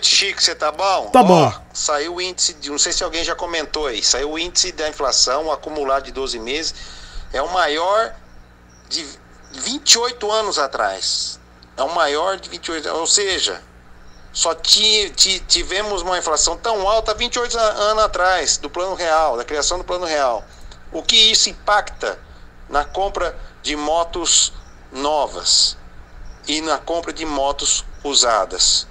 noite, Chico. Você tá bom? Tá bom. saiu o índice, de, não sei se alguém já comentou aí, saiu o índice da inflação, acumulado de 12 meses, é o maior de 28 anos atrás. É o maior de 28 Ou seja, só tivemos uma inflação tão alta 28 anos atrás, do Plano Real, da criação do Plano Real. O que isso impacta na compra de motos novas e na compra de motos usadas?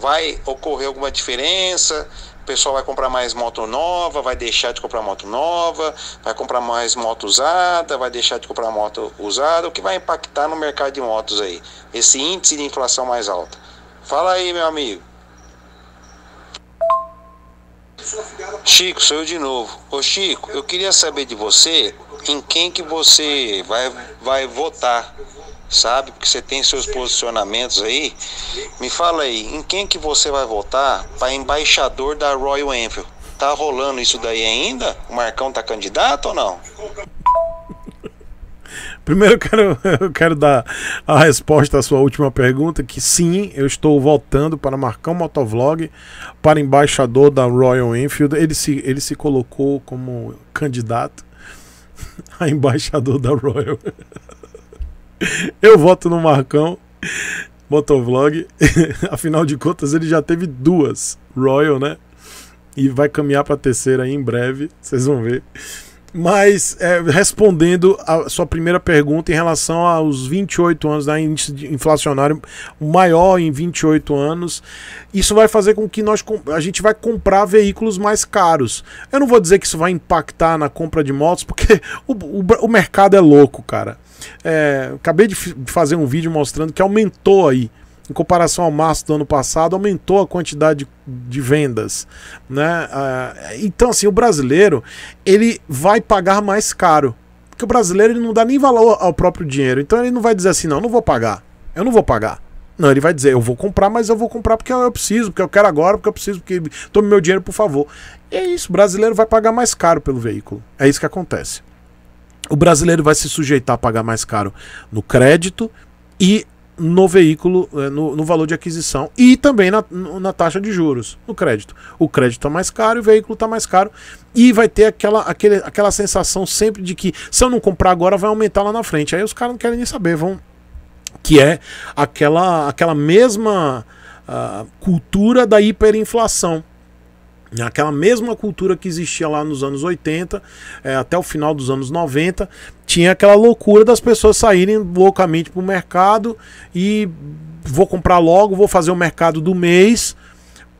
vai ocorrer alguma diferença? O pessoal vai comprar mais moto nova, vai deixar de comprar moto nova, vai comprar mais moto usada, vai deixar de comprar moto usada, o que vai impactar no mercado de motos aí? Esse índice de inflação mais alta. Fala aí, meu amigo. Chico, sou eu de novo. Ô Chico, eu queria saber de você em quem que você vai, vai votar sabe? Porque você tem seus posicionamentos aí. Me fala aí, em quem que você vai votar para embaixador da Royal Enfield? Tá rolando isso daí ainda? O Marcão tá candidato ou não? Primeiro eu quero, eu quero dar a resposta à sua última pergunta, que sim, eu estou votando para Marcão Motovlog, para embaixador da Royal Enfield. Ele se, ele se colocou como candidato a embaixador da Royal. Eu voto no Marcão Motovlog. Afinal de contas, ele já teve duas Royal, né? E vai caminhar para a terceira aí em breve. Vocês vão ver. Mas é, respondendo a sua primeira pergunta em relação aos 28 anos, né, índice inflacionário maior em 28 anos, isso vai fazer com que nós a gente vai comprar veículos mais caros. Eu não vou dizer que isso vai impactar na compra de motos, porque o, o, o mercado é louco, cara. É, acabei de fazer um vídeo mostrando que aumentou aí em comparação ao março do ano passado, aumentou a quantidade de, de vendas. Né? Ah, então, assim, o brasileiro ele vai pagar mais caro. Porque o brasileiro ele não dá nem valor ao próprio dinheiro. Então ele não vai dizer assim, não, não vou pagar. Eu não vou pagar. Não, ele vai dizer, eu vou comprar, mas eu vou comprar porque eu preciso, porque eu quero agora, porque eu preciso, porque tome meu dinheiro, por favor. E é isso, o brasileiro vai pagar mais caro pelo veículo. É isso que acontece o brasileiro vai se sujeitar a pagar mais caro no crédito e no veículo, eh, no, no valor de aquisição e também na, na, taxa de juros, no crédito. O crédito está mais caro, o veículo está mais caro e vai ter aquela, aquele, aquela sensação sempre de que se eu não comprar agora vai aumentar lá na frente. Aí os caras não querem nem saber, vão que é aquela, aquela mesma uh, cultura da hiperinflação Aquela mesma cultura que existia lá nos anos 80, é, eh, até o final dos anos 90, tinha aquela loucura das pessoas saírem loucamente para o mercado e vou comprar logo, vou fazer o mercado do mês,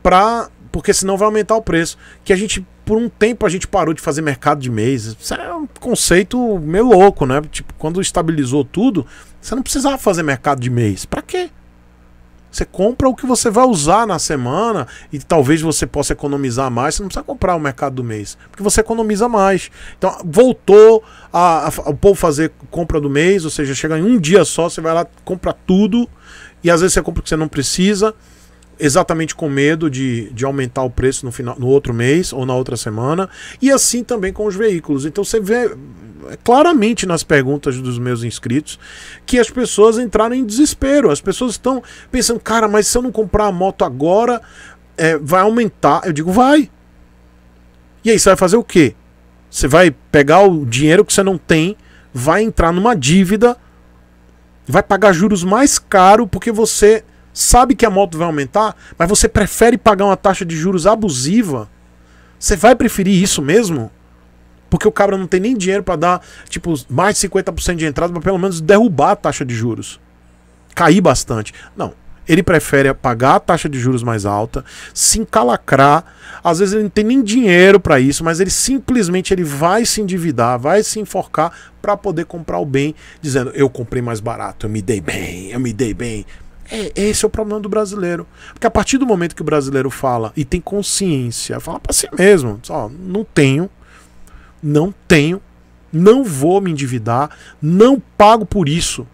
pra, porque senão vai aumentar o preço. Que a gente, por um tempo, a gente parou de fazer mercado de mês. Isso é um conceito meio louco, né? Tipo, quando estabilizou tudo, você não precisava fazer mercado de mês. Para quê? Você compra o que você vai usar na semana e talvez você possa economizar mais. Você não precisa comprar o mercado do mês, porque você economiza mais. Então, voltou a, a, o povo fazer compra do mês, ou seja, chega em um dia só, você vai lá, compra tudo e às vezes você compra o que você não precisa exatamente com medo de, de aumentar o preço no, final, no outro mês ou na outra semana, e assim também com os veículos. Então você vê é, claramente nas perguntas dos meus inscritos que as pessoas entraram em desespero. As pessoas estão pensando, cara, mas se eu não comprar a moto agora, é, vai aumentar. Eu digo, vai. E aí você vai fazer o quê? Você vai pegar o dinheiro que você não tem, vai entrar numa dívida, vai pagar juros mais caro porque você sabe que a moto vai aumentar, mas você prefere pagar uma taxa de juros abusiva? Você vai preferir isso mesmo? Porque o cabra não tem nem dinheiro para dar, tipo, mais de 50% de entrada para pelo menos derrubar a taxa de juros. Cair bastante. Não. Ele prefere pagar a taxa de juros mais alta, se encalacrar. Às vezes ele não tem nem dinheiro para isso, mas ele simplesmente ele vai se endividar, vai se enforcar para poder comprar o bem, dizendo: Eu comprei mais barato, eu me dei bem, eu me dei bem. É, esse é o problema do brasileiro. Porque a partir do momento que o brasileiro fala e tem consciência, fala para si mesmo: ó, não tenho, não tenho, não vou me endividar, não pago por isso.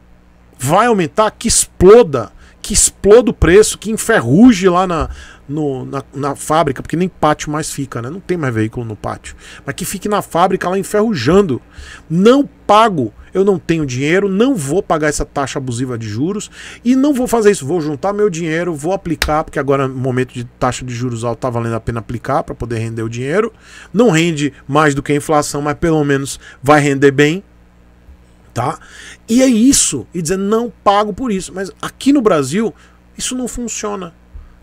Vai aumentar, que exploda, que exploda o preço, que enferruje lá na, no, na, na, fábrica, porque nem pátio mais fica, né? Não tem mais veículo no pátio. Mas que fique na fábrica lá enferrujando. Não pago, eu não tenho dinheiro, não vou pagar essa taxa abusiva de juros e não vou fazer isso. Vou juntar meu dinheiro, vou aplicar, porque agora no é momento de taxa de juros alta tá valendo a pena aplicar para poder render o dinheiro. Não rende mais do que a inflação, mas pelo menos vai render bem. Tá? E é isso. E dizer, não pago por isso. Mas aqui no Brasil, isso não funciona.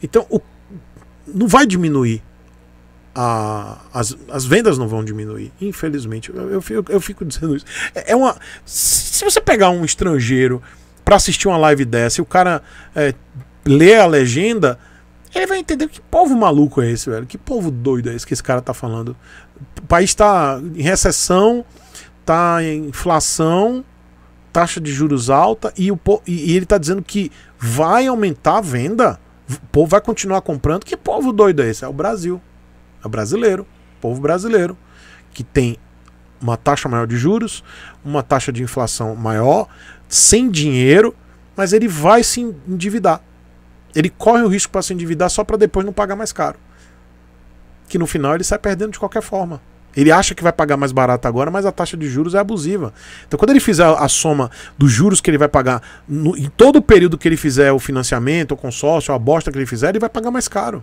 Então, o não vai diminuir. A, as, as vendas não vão diminuir, infelizmente. Eu, eu, eu fico dizendo isso. É, é uma, se você pegar um estrangeiro para assistir uma live dessa e o cara é, lê a legenda, ele vai entender que povo maluco é esse, velho. Que povo doido é esse que esse cara tá falando. O país está em recessão, tá em inflação, taxa de juros alta e, o, e, e ele tá dizendo que vai aumentar a venda. O povo vai continuar comprando. Que povo doido é esse? É o Brasil. É o brasileiro. O povo brasileiro. Que tem uma taxa maior de juros, uma taxa de inflação maior, sem dinheiro, mas ele vai se endividar. Ele corre o risco para se endividar só para depois não pagar mais caro. Que no final ele sai perdendo de qualquer forma. Ele acha que vai pagar mais barato agora, mas a taxa de juros é abusiva. Então, quando ele fizer a soma dos juros que ele vai pagar no, em todo o período que ele fizer o financiamento, o consórcio, a bosta que ele fizer, ele vai pagar mais caro.